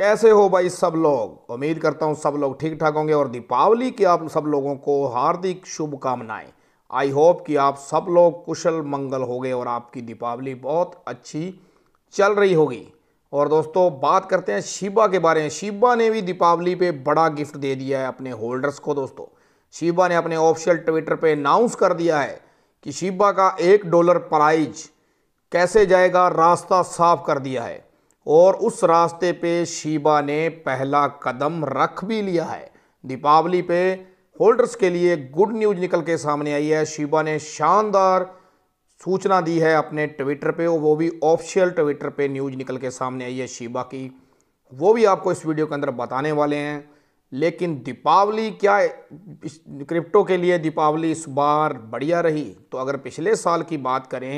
कैसे हो भाई सब लोग उम्मीद करता हूँ सब लोग ठीक ठाक होंगे और दीपावली की आप सब लोगों को हार्दिक शुभकामनाएं आई होप कि आप सब लोग कुशल मंगल हो गए और आपकी दीपावली बहुत अच्छी चल रही होगी और दोस्तों बात करते हैं शिबा के बारे में शिबा ने भी दीपावली पे बड़ा गिफ्ट दे दिया है अपने होल्डर्स को दोस्तों शिबा ने अपने ऑफिशियल ट्विटर पर अनाउंस कर दिया है कि शिबा का एक डॉलर प्राइज कैसे जाएगा रास्ता साफ कर दिया है और उस रास्ते पे शीबा ने पहला कदम रख भी लिया है दीपावली पे होल्डर्स के लिए गुड न्यूज निकल के सामने आई है शीबा ने शानदार सूचना दी है अपने ट्विटर पे और वो भी ऑफिशियल ट्विटर पे न्यूज निकल के सामने आई है शीबा की वो भी आपको इस वीडियो के अंदर बताने वाले हैं लेकिन दीपावली क्या क्रिप्टो के लिए दीपावली इस बार बढ़िया रही तो अगर पिछले साल की बात करें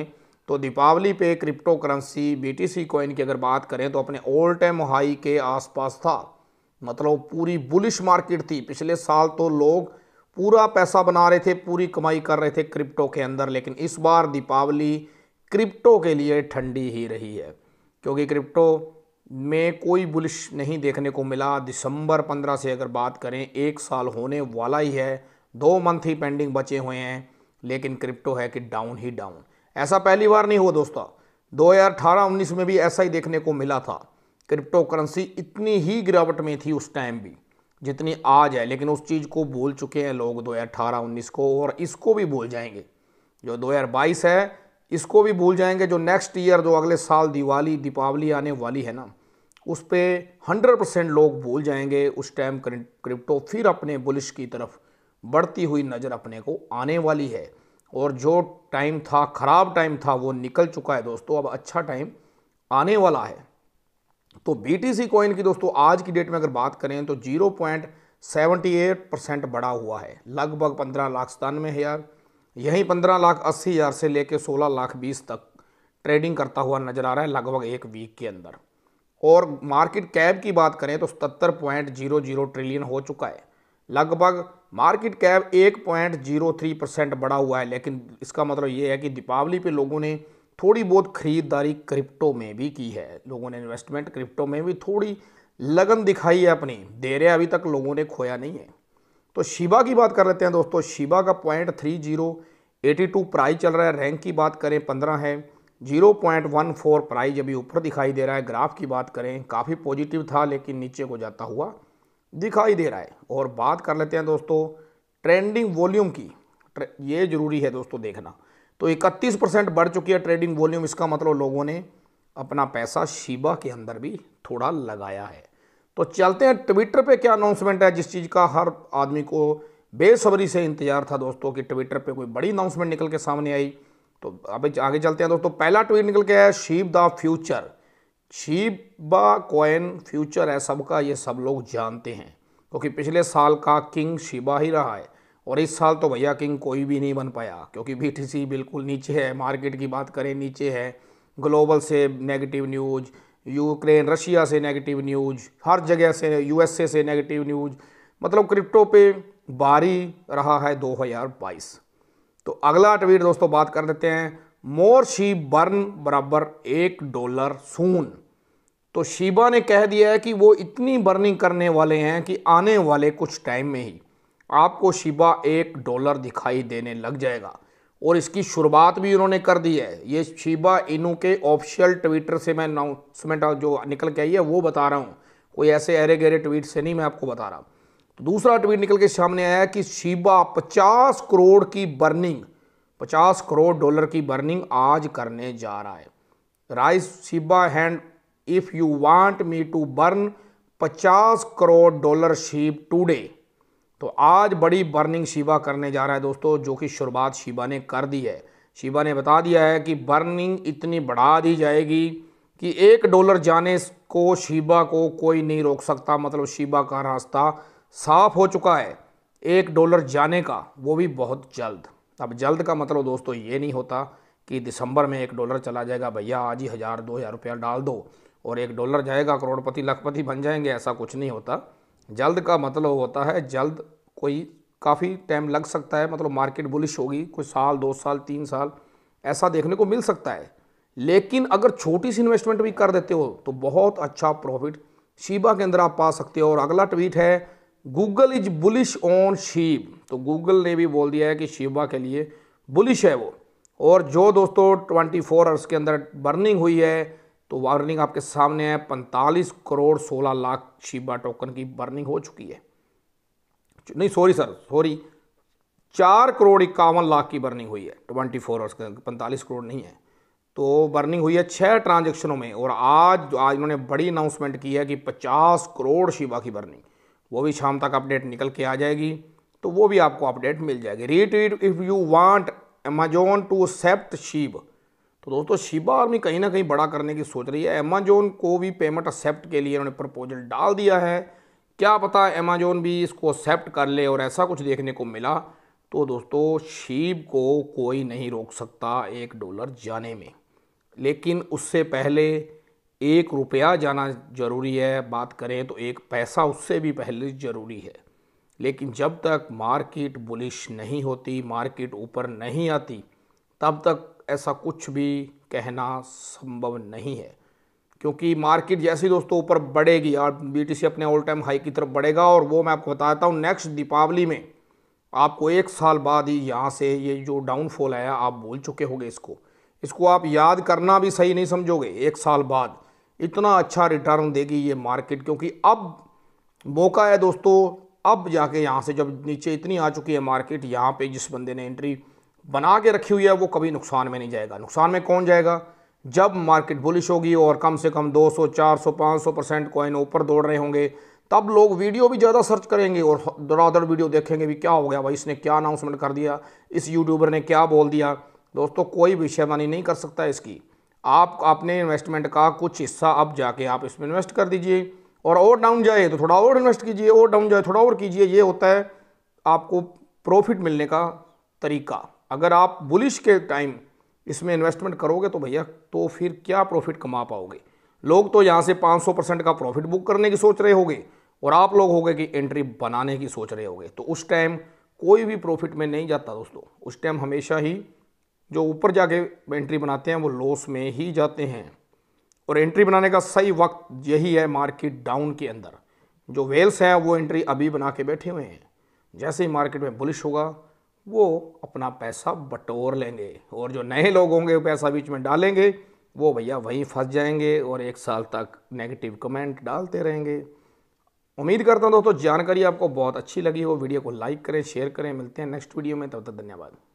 तो दीपावली पे crypto currency B C coin की अगर बात करें तो अपने ओल्ड टाइम हाई के आसपास था मतलब पूरी बुलिश मार्केट थी पिछले साल तो लोग पूरा पैसा बना रहे थे पूरी कमाई कर रहे थे क्रिप्टो के अंदर लेकिन इस बार दीपावली क्रिप्टो के लिए ठंडी ही रही है क्योंकि क्रिप्टो में कोई बुलिश नहीं देखने को मिला दिसंबर पंद्रह से अगर बात करें एक साल होने वाला ही है दो मंथ ही पेंडिंग बचे हुए हैं लेकिन क्रिप्टो है कि डाउन ही डाउन ऐसा पहली बार नहीं हुआ दोस्तों 2018-19 में भी ऐसा ही देखने को मिला था क्रिप्टो करेंसी इतनी ही गिरावट में थी उस टाइम भी जितनी आज है लेकिन उस चीज़ को भूल चुके हैं लोग 2018-19 को और इसको भी भूल जाएंगे जो 2022 है इसको भी भूल जाएंगे जो नेक्स्ट ईयर जो अगले साल दिवाली दीपावली आने वाली है ना उस पर हंड्रेड परसेंट लोग भूल जाएंगे उस टाइम क्रिप्टो फिर अपने बुलिश की तरफ बढ़ती हुई नज़र अपने को आने वाली है और जो टाइम था ख़राब टाइम था वो निकल चुका है दोस्तों अब अच्छा टाइम आने वाला है तो बी टी सी कॉइन की दोस्तों आज की डेट में अगर बात करें तो zero point seventy eight percent बढ़ा हुआ है लगभग पंद्रह लाख सतानवे हज़ार यहीं पंद्रह लाख अस्सी हज़ार से लेकर सोलह लाख बीस तक ट्रेडिंग करता हुआ नज़र आ रहा है लगभग एक वीक के अंदर और मार्केट कैप की बात करें तो सतर पॉइंट जीरो जीरो ट्रिलियन हो चुका है लगभग मार्केट कैप थ्री परसेंट बढ़ा हुआ है लेकिन इसका मतलब ये है कि दीपावली पे लोगों ने थोड़ी बहुत खरीदारी क्रिप्टो में भी की है लोगों ने इन्वेस्टमेंट क्रिप्टो में भी थोड़ी लगन दिखाई है अपनी रहे अभी तक लोगों ने खोया नहीं है तो शिबा की बात कर लेते हैं दोस्तों शिबा का point three zero eighty two price चल रहा है रैंक की बात करें पंद्रह है zero point one four price अभी ऊपर दिखाई दे रहा है ग्राफ की बात करें काफ़ी पॉजिटिव था लेकिन नीचे को जाता हुआ दिखाई दे रहा है और बात कर लेते हैं दोस्तों ट्रेंडिंग वॉल्यूम की ये जरूरी है दोस्तों देखना तो 31 परसेंट बढ़ चुकी है ट्रेडिंग वॉल्यूम इसका मतलब लोगों ने अपना पैसा शिबा के अंदर भी थोड़ा लगाया है तो चलते हैं ट्विटर पे क्या अनाउंसमेंट है जिस चीज़ का हर आदमी को बेसब्री से इंतजार था दोस्तों कि ट्विटर पे कोई बड़ी अनाउंसमेंट निकल के सामने आई तो अभी आगे चलते हैं दोस्तों पहला ट्वीट निकल के है Shib the future Shiba coin future है सबका ये सब लोग जानते हैं क्योंकि पिछले साल का किंग शिबा ही रहा है और इस साल तो भैया किंग कोई भी नहीं बन पाया क्योंकि बी बिल्कुल नीचे है मार्केट की बात करें नीचे है ग्लोबल से नेगेटिव न्यूज़ यूक्रेन रशिया से नेगेटिव न्यूज़ हर जगह से यूएसए से नेगेटिव न्यूज़ मतलब क्रिप्टो पे बारी रहा है 2022 तो अगला ट्वीट दोस्तों बात कर लेते हैं मोर शी बर्न बराबर एक डॉलर सून तो शीबा ने कह दिया है कि वो इतनी बर्निंग करने वाले हैं कि आने वाले कुछ टाइम में ही आपको शिबा एक डॉलर दिखाई देने लग जाएगा और इसकी शुरुआत भी उन्होंने कर दी है ये शिबा इनू के ऑफिशियल ट्विटर से मैं अनाउंसमेंट जो निकल के आई है वो बता रहा हूँ कोई ऐसे अरे गहरे ट्वीट से नहीं मैं आपको बता रहा तो दूसरा ट्वीट निकल के सामने आया कि शिबा पचास करोड़ की बर्निंग पचास करोड़ डॉलर की बर्निंग आज करने जा रहा है rise Shiba hand if you want me to burn पचास करोड़ डॉलर शिप टूडे तो आज बड़ी बर्निंग शिबा करने जा रहा है दोस्तों जो कि शुरुआत शिबा ने कर दी है शिबा ने बता दिया है कि बर्निंग इतनी बढ़ा दी जाएगी कि एक डॉलर जाने को शिबा को कोई नहीं रोक सकता मतलब शिबा का रास्ता साफ हो चुका है एक डॉलर जाने का वो भी बहुत जल्द अब जल्द का मतलब दोस्तों ये नहीं होता कि दिसंबर में एक डॉलर चला जाएगा भैया आज ही हज़ार दो हज़ार रुपया डाल दो और एक डॉलर जाएगा करोड़पति लखपति बन जाएंगे ऐसा कुछ नहीं होता जल्द का मतलब होता है जल्द कोई काफ़ी टाइम लग सकता है मतलब मार्केट बुलिश होगी कुछ साल दो साल तीन साल ऐसा देखने को मिल सकता है लेकिन अगर छोटी सी इन्वेस्टमेंट भी कर देते हो तो बहुत अच्छा प्रॉफिट शीबा के अंदर आप पा सकते हो और अगला ट्वीट है Google is bullish on Shib तो गूगल ने भी बोल दिया है कि शिवा के लिए बुलिश है वो और जो दोस्तों 24 फोर आवर्स के अंदर बर्निंग हुई है तो वार्निंग आपके सामने है 45 करोड़ 16 लाख शिबा टोकन की बर्निंग हो चुकी है नहीं सॉरी सर सॉरी चार करोड़ इक्यावन लाख की बर्निंग हुई है 24 फोर आवर्स के अंदर पैंतालीस करोड़ नहीं है तो बर्निंग हुई है छः ट्रांजेक्शनों में और आज आज इन्होंने बड़ी अनाउंसमेंट की है कि पचास करोड़ शिबा की बर्निंग वो भी शाम तक अपडेट निकल के आ जाएगी तो वो भी आपको अपडेट मिल जाएगी retweet if you want Amazon to accept Shib तो दोस्तों शिबा आर्मी कहीं ना कहीं बड़ा करने की सोच रही है अमेजोन को भी पेमेंट एक्सेप्ट के लिए उन्होंने प्रपोजल डाल दिया है क्या पता अमेजोन भी इसको एक्सेप्ट कर ले और ऐसा कुछ देखने को मिला तो दोस्तों शीब को कोई नहीं रोक सकता एक डॉलर जाने में लेकिन उससे पहले एक रुपया जाना जरूरी है बात करें तो एक पैसा उससे भी पहले ज़रूरी है लेकिन जब तक मार्केट बुलिश नहीं होती मार्केट ऊपर नहीं आती तब तक ऐसा कुछ भी कहना संभव नहीं है क्योंकि मार्केट जैसे दोस्तों ऊपर बढ़ेगी और बीटीसी अपने ऑल टाइम हाई की तरफ बढ़ेगा और वो मैं आपको बताता हूँ नेक्स्ट दीपावली में आपको एक साल बाद ही यहाँ से ये जो डाउनफॉल आया आप बोल चुके होंगे इसको इसको आप याद करना भी सही नहीं समझोगे एक साल बाद इतना अच्छा रिटर्न देगी ये मार्केट क्योंकि अब मौका है दोस्तों अब जाके यहाँ से जब नीचे इतनी आ चुकी है मार्केट यहाँ पे जिस बंदे ने एंट्री बना के रखी हुई है वो कभी नुकसान में नहीं जाएगा नुकसान में कौन जाएगा जब मार्केट बुलिश होगी और कम से कम 200, 400, 500 परसेंट कॉइन ऊपर दौड़ रहे होंगे तब लोग वीडियो भी ज़्यादा सर्च करेंगे और दरादर वीडियो देखेंगे भी क्या हो गया भाई इसने क्या अनाउंसमेंट कर दिया इस यूट्यूबर ने क्या बोल दिया दोस्तों कोई भी नहीं कर सकता इसकी आप अपने इन्वेस्टमेंट का कुछ हिस्सा अब जाके आप इसमें इन्वेस्ट कर दीजिए और और डाउन जाए तो थोड़ा और इन्वेस्ट कीजिए और डाउन जाए थोड़ा और कीजिए ये होता है आपको प्रॉफिट मिलने का तरीका अगर आप बुलिश के टाइम इसमें इन्वेस्टमेंट करोगे तो भैया तो फिर क्या प्रॉफिट कमा पाओगे लोग तो यहाँ से 500 परसेंट का प्रॉफिट बुक करने की सोच रहे होगे और आप लोग होगे कि एंट्री बनाने की सोच रहे होगे तो उस टाइम कोई भी प्रॉफिट में नहीं जाता दोस्तों उस टाइम हमेशा ही जो ऊपर जाके एंट्री बनाते हैं वो लॉस में ही जाते हैं और एंट्री बनाने का सही वक्त यही है मार्केट डाउन के अंदर जो वेल्स है वो एंट्री अभी बना के बैठे हुए हैं जैसे ही मार्केट में बुलिश होगा वो अपना पैसा बटोर लेंगे और जो नए लोग होंगे पैसा बीच में डालेंगे वो भैया वहीं फंस जाएंगे और एक साल तक नेगेटिव कमेंट डालते रहेंगे उम्मीद करता हूँ दोस्तों जानकारी आपको बहुत अच्छी लगी हो वीडियो को लाइक करें शेयर करें मिलते हैं नेक्स्ट वीडियो में तब तक धन्यवाद